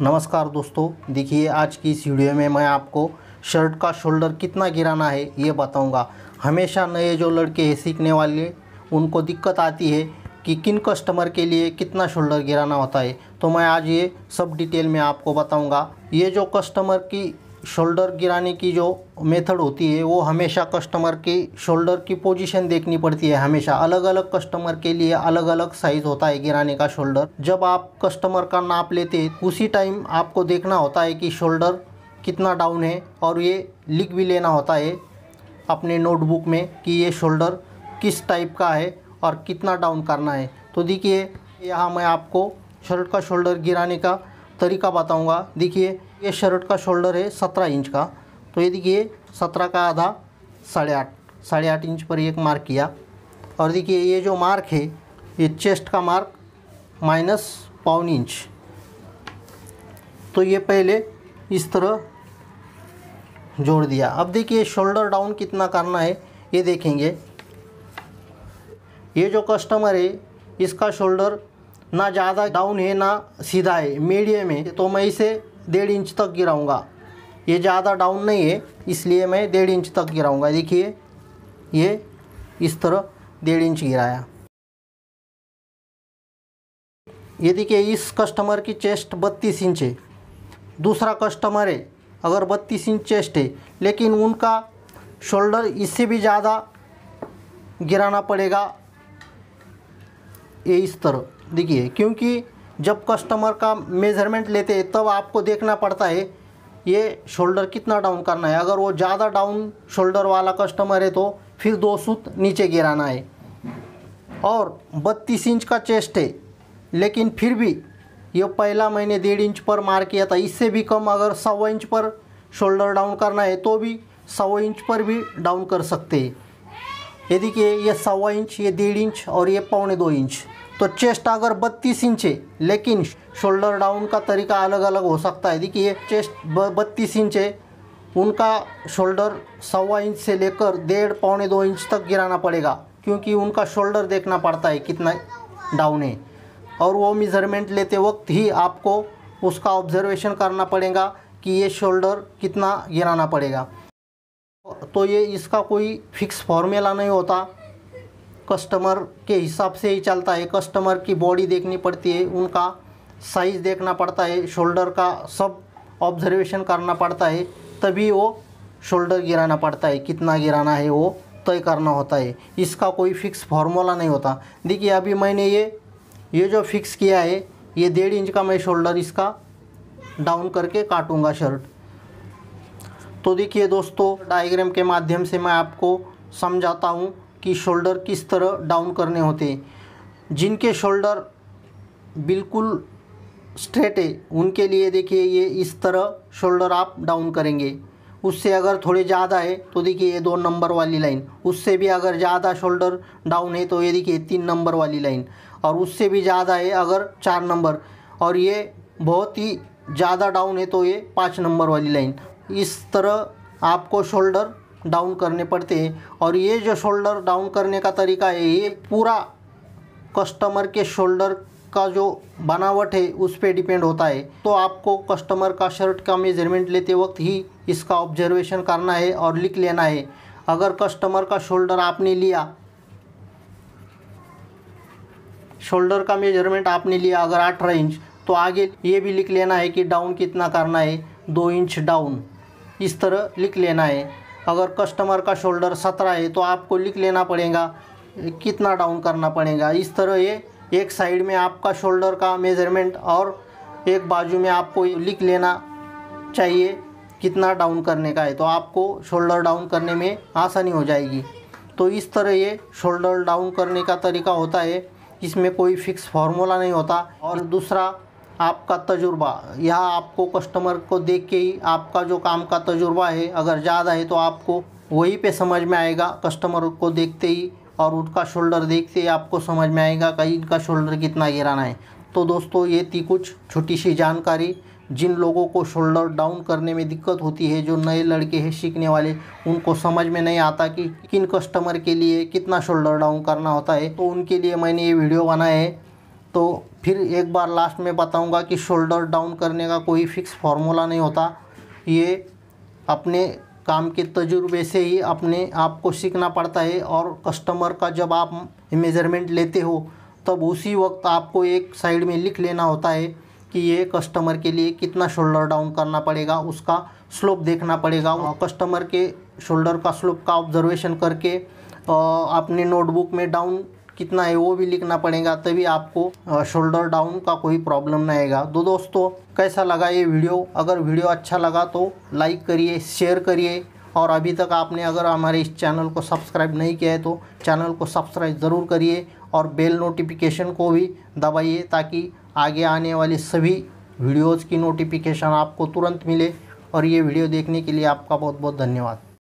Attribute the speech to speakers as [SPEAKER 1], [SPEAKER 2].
[SPEAKER 1] नमस्कार दोस्तों देखिए आज की इस वीडियो में मैं आपको शर्ट का शोल्डर कितना गिराना है ये बताऊंगा हमेशा नए जो लड़के हैं सीखने वाले उनको दिक्कत आती है कि किन कस्टमर के लिए कितना शोल्डर गिराना होता है तो मैं आज ये सब डिटेल में आपको बताऊंगा ये जो कस्टमर की शोल्डर गिराने की जो मेथड होती है वो हमेशा कस्टमर की शोल्डर की पोजीशन देखनी पड़ती है हमेशा अलग अलग कस्टमर के लिए अलग अलग साइज़ होता है गिराने का शोल्डर जब आप कस्टमर का नाप लेते हैं उसी टाइम आपको देखना होता है कि शोल्डर कितना डाउन है और ये लिख भी लेना होता है अपने नोटबुक में कि ये शोल्डर किस टाइप का है और कितना डाउन करना है तो देखिए यहाँ मैं आपको शर्ट का शोल्डर गिराने का तरीका बताऊंगा देखिए ये शर्ट का शोल्डर है सत्रह इंच का तो ये देखिए सत्रह का आधा साढ़े आठ साढ़े आठ इंच पर एक मार्क किया और देखिए ये जो मार्क है ये चेस्ट का मार्क माइनस पाउन इंच तो ये पहले इस तरह जोड़ दिया अब देखिए शोल्डर डाउन कितना करना है ये देखेंगे ये जो कस्टमर है इसका शोल्डर ना ज़्यादा डाउन है ना सीधा है मीडियम है तो मैं इसे डेढ़ इंच तक गिराऊंगा ये ज़्यादा डाउन नहीं है इसलिए मैं डेढ़ इंच तक गिराऊंगा देखिए ये इस तरह डेढ़ इंच गिराया ये देखिए इस कस्टमर की चेस्ट बत्तीस इंच है दूसरा कस्टमर है अगर बत्तीस इंच चेस्ट है लेकिन उनका शोल्डर इससे भी ज़्यादा गिराना पड़ेगा ये इस तरह देखिए क्योंकि जब कस्टमर का मेज़रमेंट लेते हैं तब आपको देखना पड़ता है ये शोल्डर कितना डाउन करना है अगर वो ज़्यादा डाउन शोल्डर वाला कस्टमर है तो फिर दो सूत नीचे गिराना है और बत्तीस इंच का चेस्ट है लेकिन फिर भी ये पहला मैंने डेढ़ इंच पर मार किया था इससे भी कम अगर सवा इंच पर शोल्डर डाउन करना है तो भी सवा इंच पर भी डाउन कर सकते हैं ये देखिए ये सवा इंच ये डेढ़ इंच और ये पौने दो इंच तो चेस्ट अगर बत्तीस इंच है लेकिन शोल्डर डाउन का तरीका अलग अलग हो सकता है देखिए चेस्ट बत्तीस इंच है उनका शोल्डर सवा इंच से लेकर डेढ़ पौने दो इंच तक गिराना पड़ेगा क्योंकि उनका शोल्डर देखना पड़ता है कितना डाउन है और वो मेज़रमेंट लेते वक्त ही आपको उसका ऑब्जर्वेशन करना पड़ेगा कि ये शोल्डर कितना गिराना पड़ेगा तो ये इसका कोई फिक्स फॉर्मूला नहीं होता कस्टमर के हिसाब से ही चलता है कस्टमर की बॉडी देखनी पड़ती है उनका साइज़ देखना पड़ता है शोल्डर का सब ऑब्जर्वेशन करना पड़ता है तभी वो शोल्डर गिराना पड़ता है कितना गिराना है वो तय करना होता है इसका कोई फिक्स फार्मूला नहीं होता देखिए अभी मैंने ये ये जो फिक्स किया है ये डेढ़ इंच का मैं शोल्डर इसका डाउन करके काटूंगा शर्ट तो देखिए दोस्तों डायग्राम के माध्यम से मैं आपको समझाता हूँ कि शोल्डर किस तरह डाउन करने होते जिनके शोल्डर बिल्कुल स्ट्रेट है उनके लिए देखिए ये इस तरह शोल्डर आप डाउन करेंगे उससे अगर थोड़े ज़्यादा है तो देखिए ये दो नंबर वाली लाइन उससे भी अगर ज़्यादा शोल्डर डाउन है तो ये देखिए तीन नंबर वाली लाइन और उससे भी ज़्यादा है अगर चार नंबर और ये बहुत ही ज़्यादा डाउन है तो ये पाँच नंबर वाली लाइन इस तरह आपको शोल्डर डाउन करने पड़ते हैं और ये जो शोल्डर डाउन करने का तरीका है ये पूरा कस्टमर के शोल्डर का जो बनावट है उस पर डिपेंड होता है तो आपको कस्टमर का शर्ट का मेजरमेंट लेते वक्त ही इसका ऑब्जर्वेशन करना है और लिख लेना है अगर कस्टमर का शोल्डर आपने लिया शोल्डर का मेजरमेंट आपने लिया अगर अठारह इंच तो आगे ये भी लिख लेना है कि डाउन कितना करना है दो इंच डाउन इस तरह लिख लेना है अगर कस्टमर का शोल्डर सत्रह है तो आपको लिख लेना पड़ेगा कितना डाउन करना पड़ेगा इस तरह ये एक साइड में आपका शोल्डर का मेज़रमेंट और एक बाजू में आपको लिख लेना चाहिए कितना डाउन करने का है तो आपको शोल्डर डाउन करने में आसानी हो जाएगी तो इस तरह ये शोल्डर डाउन करने का तरीका होता है इसमें कोई फिक्स फार्मूला नहीं होता और दूसरा आपका तजुर्बा यह आपको कस्टमर को देख के ही आपका जो काम का तजुर्बा है अगर ज़्यादा है तो आपको वहीं पे समझ में आएगा कस्टमर को देखते ही और उनका शोल्डर देखते ही आपको समझ में आएगा कहीं इनका शोल्डर कितना गिराना है तो दोस्तों ये थी कुछ छोटी सी जानकारी जिन लोगों को शोल्डर डाउन करने में दिक्कत होती है जो नए लड़के हैं सीखने वाले उनको समझ में नहीं आता कि किन कस्टमर के लिए कितना शोल्डर डाउन करना होता है तो उनके लिए मैंने ये वीडियो बनाया है तो फिर एक बार लास्ट में बताऊंगा कि शोल्डर डाउन करने का कोई फिक्स फार्मूला नहीं होता ये अपने काम के तजुर्बे से ही अपने आप को सीखना पड़ता है और कस्टमर का जब आप मेज़रमेंट लेते हो तब उसी वक्त आपको एक साइड में लिख लेना होता है कि ये कस्टमर के लिए कितना शोल्डर डाउन करना पड़ेगा उसका स्लोप देखना पड़ेगा और कस्टमर के शोल्डर का स्लोप का ऑब्जर्वेशन करके अपने नोटबुक में डाउन कितना है वो भी लिखना पड़ेगा तभी आपको शोल्डर डाउन का कोई प्रॉब्लम नहीं आएगा तो दोस्तों कैसा लगा ये वीडियो अगर वीडियो अच्छा लगा तो लाइक करिए शेयर करिए और अभी तक आपने अगर हमारे इस चैनल को सब्सक्राइब नहीं किया है तो चैनल को सब्सक्राइब ज़रूर करिए और बेल नोटिफिकेशन को भी दबाइए ताकि आगे आने वाली सभी वीडियोज़ की नोटिफिकेशन आपको तुरंत मिले और ये वीडियो देखने के लिए आपका बहुत बहुत धन्यवाद